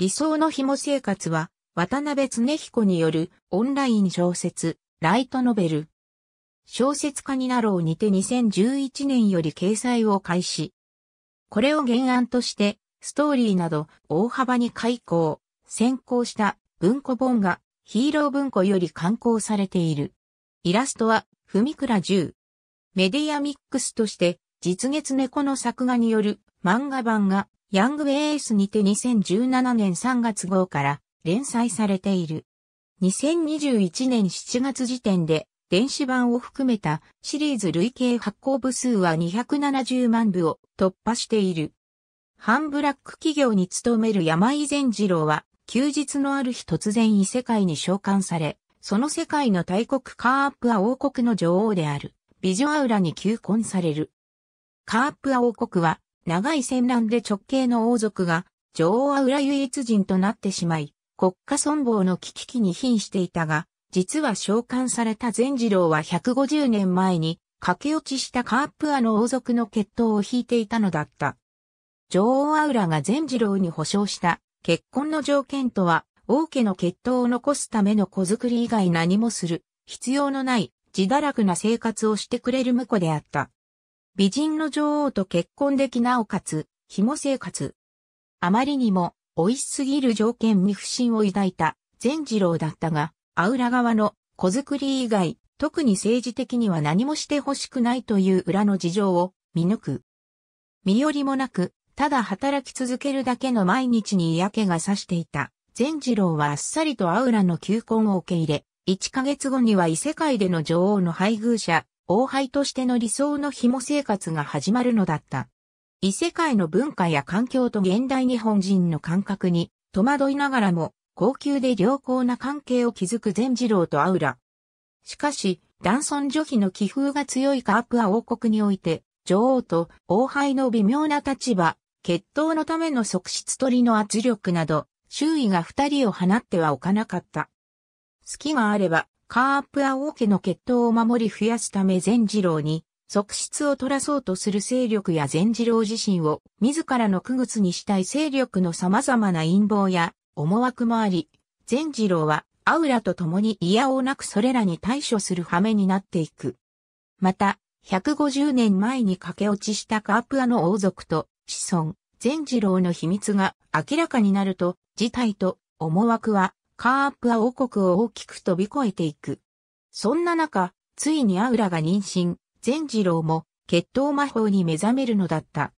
理想の紐生活は、渡辺恒彦によるオンライン小説、ライトノベル。小説家になろうにて2011年より掲載を開始。これを原案として、ストーリーなど大幅に開講、先行した文庫本がヒーロー文庫より刊行されている。イラストは、文倉く10。メディアミックスとして、実月猫の作画による漫画版がヤングエースにて2017年3月号から連載されている。2021年7月時点で電子版を含めたシリーズ累計発行部数は270万部を突破している。ハンブラック企業に勤める山井善次郎は休日のある日突然異世界に召喚され、その世界の大国カープア王国の女王であるビジョアウラに求婚される。カープア王国は長い戦乱で直系の王族が、女王は裏唯一人となってしまい、国家存亡の危機に瀕していたが、実は召喚された善次郎は150年前に、駆け落ちしたカープアの王族の血統を引いていたのだった。女王アウラが善次郎に保証した結婚の条件とは、王家の血統を残すための子作り以外何もする、必要のない、自堕落な生活をしてくれる婿であった。美人の女王と結婚できなおかつ、紐生活。あまりにも、美味しすぎる条件に不信を抱いた、善次郎だったが、アウラ側の子作り以外、特に政治的には何もして欲しくないという裏の事情を見抜く。身寄りもなく、ただ働き続けるだけの毎日に嫌気がさしていた。善次郎はあっさりとアウラの求婚を受け入れ、1ヶ月後には異世界での女王の配偶者、王輩としての理想の紐生活が始まるのだった。異世界の文化や環境と現代日本人の感覚に戸惑いながらも高級で良好な関係を築く善次郎とアウラ。しかし、男尊女卑の気風が強いカープア王国において、女王と王輩の微妙な立場、決闘のための側室取りの圧力など、周囲が二人を放ってはおかなかった。好きがあれば、カープア王家の血統を守り増やすため善次郎に、側室を取らそうとする勢力や善次郎自身を自らの区別にしたい勢力の様々な陰謀や思惑もあり、善次郎はアウラと共に嫌をなくそれらに対処する羽目になっていく。また、150年前に駆け落ちしたカープアの王族と子孫、善次郎の秘密が明らかになると、事態と思惑はカープア王国を大きく飛び越えていく。そんな中、ついにアウラが妊娠、ジ次郎も血統魔法に目覚めるのだった。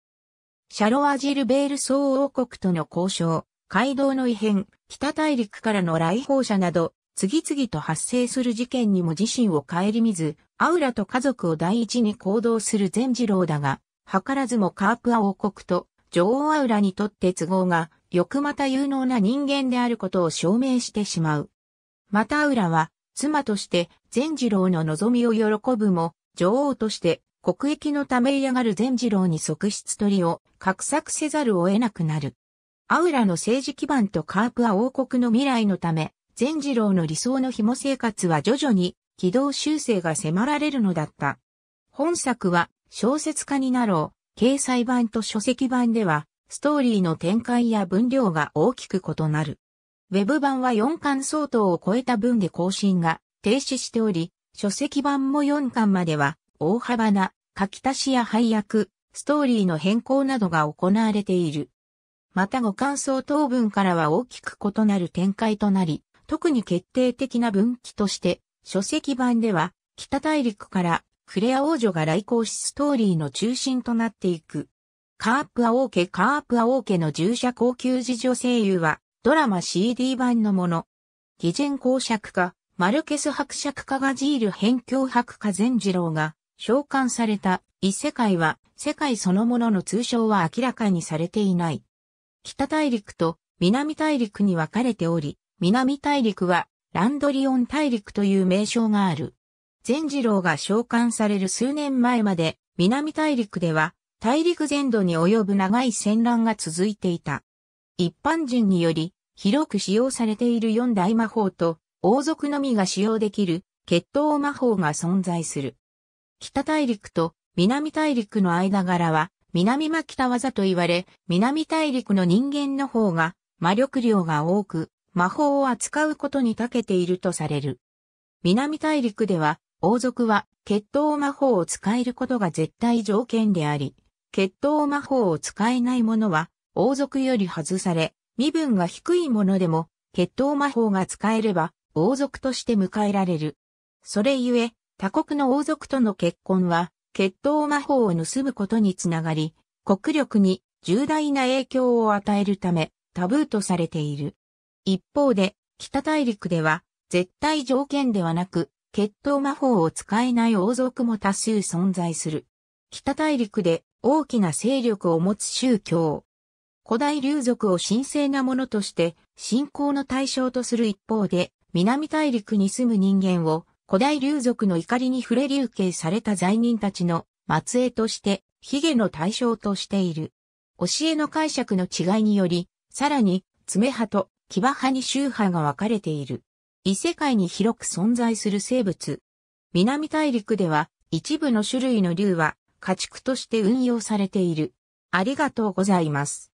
シャロアジルベール総王国との交渉、街道の異変、北大陸からの来訪者など、次々と発生する事件にも自身を顧みず、アウラと家族を第一に行動するジ次郎だが、図らずもカープア王国と女王アウラにとって都合がよくまた有能な人間であることを証明してしまう。また浦は、妻として善次郎の望みを喜ぶも、女王として国益のため嫌がる善次郎に側室取りを画策せざるを得なくなる。アウラの政治基盤とカープは王国の未来のため、善次郎の理想の紐生活は徐々に軌道修正が迫られるのだった。本作は小説家になろう、掲載版と書籍版ではストーリーの展開や分量が大きく異なる。ウェブ版は4巻相当を超えた分で更新が停止しており、書籍版も4巻までは大幅な書き足しや配役、ストーリーの変更などが行われている。また5巻相当分からは大きく異なる展開となり、特に決定的な分岐として、書籍版では北大陸からフレア王女が来航しストーリーの中心となっていくカープアオーケカープアオーケの従者高級事女声優は、ドラマ CD 版のもの。偽善公爵家、マルケス伯爵家がジール辺境伯家善次郎が、召喚された異世界は、世界そのものの通称は明らかにされていない。北大陸と南大陸に分かれており、南大陸はランドリオン大陸という名称がある。善次郎が召喚される数年前まで、南大陸では大陸全土に及ぶ長い戦乱が続いていた。一般人により、広く使用されている四大魔法と、王族のみが使用できる、血統魔法が存在する。北大陸と南大陸の間柄は、南魔北技と言われ、南大陸の人間の方が、魔力量が多く、魔法を扱うことに長けているとされる。南大陸では、王族は、血統魔法を使えることが絶対条件であり、血統魔法を使えない者は、王族より外され、身分が低い者でも、血統魔法が使えれば、王族として迎えられる。それゆえ、他国の王族との結婚は、血統魔法を盗むことにつながり、国力に重大な影響を与えるため、タブーとされている。一方で、北大陸では、絶対条件ではなく、血統魔法を使えない王族も多数存在する。北大陸で大きな勢力を持つ宗教。古代流族を神聖なものとして信仰の対象とする一方で、南大陸に住む人間を古代流族の怒りに触れ流刑された罪人たちの末裔として、髭の対象としている。教えの解釈の違いにより、さらに、爪派と牙派に宗派が分かれている。異世界に広く存在する生物。南大陸では、一部の種類の竜は、家畜として運用されている。ありがとうございます。